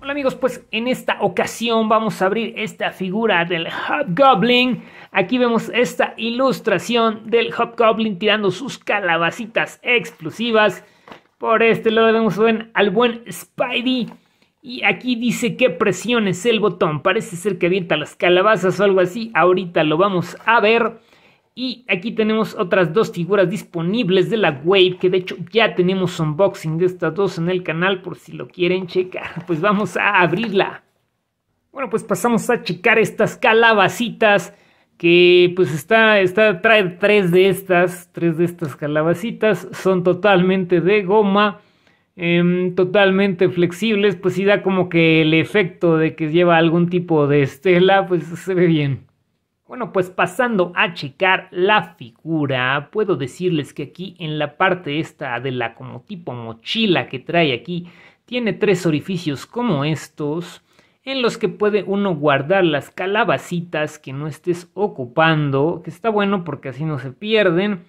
Hola amigos, pues en esta ocasión vamos a abrir esta figura del Hobgoblin. Aquí vemos esta ilustración del Hobgoblin tirando sus calabacitas explosivas. Por este lado ver al buen Spidey. Y aquí dice que presiones el botón. Parece ser que avienta las calabazas o algo así. Ahorita lo vamos a ver. Y aquí tenemos otras dos figuras disponibles de la Wave, que de hecho ya tenemos unboxing de estas dos en el canal por si lo quieren checar. Pues vamos a abrirla. Bueno, pues pasamos a checar estas calabacitas que pues está, está, trae tres de estas, tres de estas calabacitas, son totalmente de goma, em, totalmente flexibles, pues sí da como que el efecto de que lleva algún tipo de estela, pues se ve bien. Bueno, pues pasando a checar la figura, puedo decirles que aquí en la parte esta de la como tipo mochila que trae aquí, tiene tres orificios como estos, en los que puede uno guardar las calabacitas que no estés ocupando, que está bueno porque así no se pierden.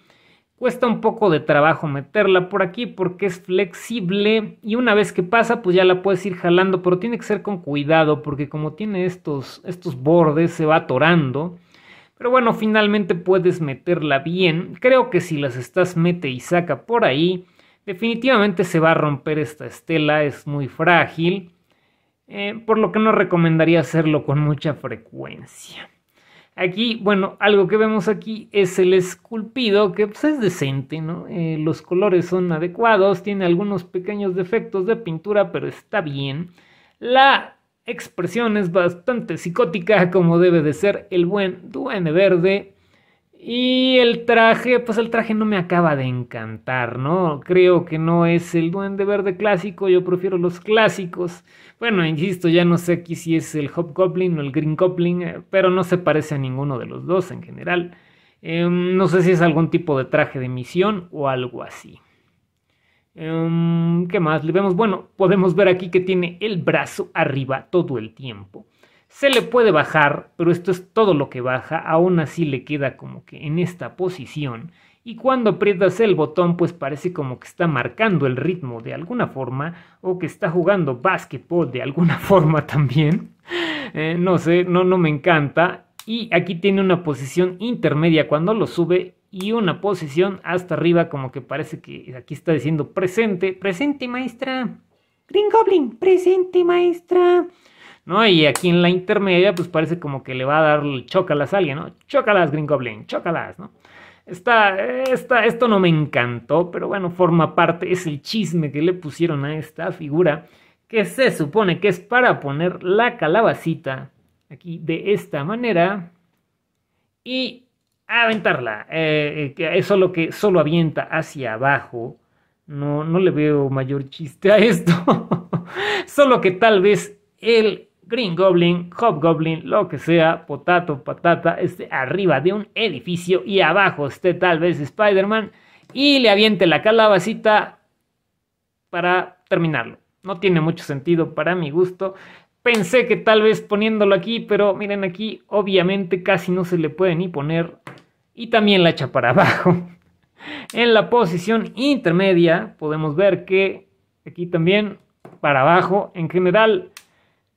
Cuesta un poco de trabajo meterla por aquí porque es flexible y una vez que pasa pues ya la puedes ir jalando, pero tiene que ser con cuidado porque como tiene estos, estos bordes se va atorando. Pero bueno, finalmente puedes meterla bien. Creo que si las estás mete y saca por ahí, definitivamente se va a romper esta estela, es muy frágil. Eh, por lo que no recomendaría hacerlo con mucha frecuencia. Aquí, bueno, algo que vemos aquí es el esculpido, que pues, es decente, ¿no? Eh, los colores son adecuados, tiene algunos pequeños defectos de pintura, pero está bien. La expresión es bastante psicótica, como debe de ser el buen duende verde. Y el traje, pues el traje no me acaba de encantar, ¿no? Creo que no es el duende verde clásico, yo prefiero los clásicos. Bueno, insisto, ya no sé aquí si es el Hobgoblin o el Green Goblin, eh, pero no se parece a ninguno de los dos en general. Em, no sé si es algún tipo de traje de misión o algo así. Em, ¿Qué más le vemos? Bueno, podemos ver aquí que tiene el brazo arriba todo el tiempo. Se le puede bajar, pero esto es todo lo que baja, aún así le queda como que en esta posición. Y cuando aprietas el botón, pues parece como que está marcando el ritmo de alguna forma, o que está jugando básquetbol de alguna forma también. Eh, no sé, no, no me encanta. Y aquí tiene una posición intermedia cuando lo sube y una posición hasta arriba, como que parece que aquí está diciendo presente, presente maestra. Green Goblin, presente maestra. ¿no? Y aquí en la intermedia, pues parece como que le va a dar chócalas a alguien, ¿no? Chócalas, Green Goblin, chócalas, ¿no? esto no me encantó, pero bueno, forma parte, es el chisme que le pusieron a esta figura, que se supone que es para poner la calabacita aquí de esta manera y aventarla. Eh, eh eso lo que solo avienta hacia abajo. No, no le veo mayor chiste a esto. solo que tal vez el Green Goblin, Hobgoblin, lo que sea, potato, patata, esté arriba de un edificio y abajo esté tal vez Spider-Man y le aviente la calabacita para terminarlo. No tiene mucho sentido para mi gusto. Pensé que tal vez poniéndolo aquí, pero miren aquí, obviamente casi no se le puede ni poner. Y también la echa para abajo. En la posición intermedia podemos ver que aquí también para abajo en general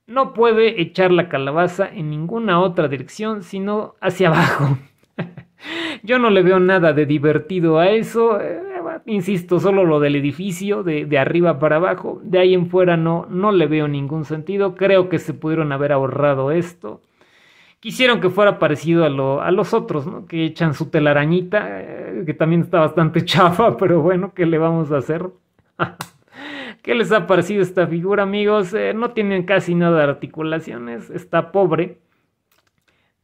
no puede echar la calabaza en ninguna otra dirección sino hacia abajo. Yo no le veo nada de divertido a eso. Eh, insisto, solo lo del edificio, de, de, arriba para abajo. De ahí en fuera no, no le veo ningún sentido. Creo que se pudieron haber ahorrado esto. Quisieron que fuera parecido a, lo, a los otros, ¿no? Que echan su telarañita, eh, que también está bastante chafa, pero bueno, ¿qué le vamos a hacer? ¿Qué les ha parecido esta figura, amigos? Eh, no tienen casi nada de articulaciones, está pobre.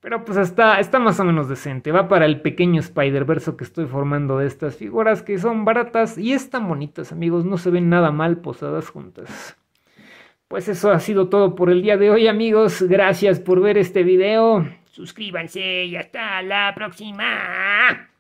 Pero pues está, está más o menos decente. Va para el pequeño Spider-Verse que estoy formando de estas figuras que son baratas y están bonitas, amigos. No se ven nada mal posadas juntas. Pues eso ha sido todo por el día de hoy, amigos. Gracias por ver este video. Suscríbanse y hasta la próxima.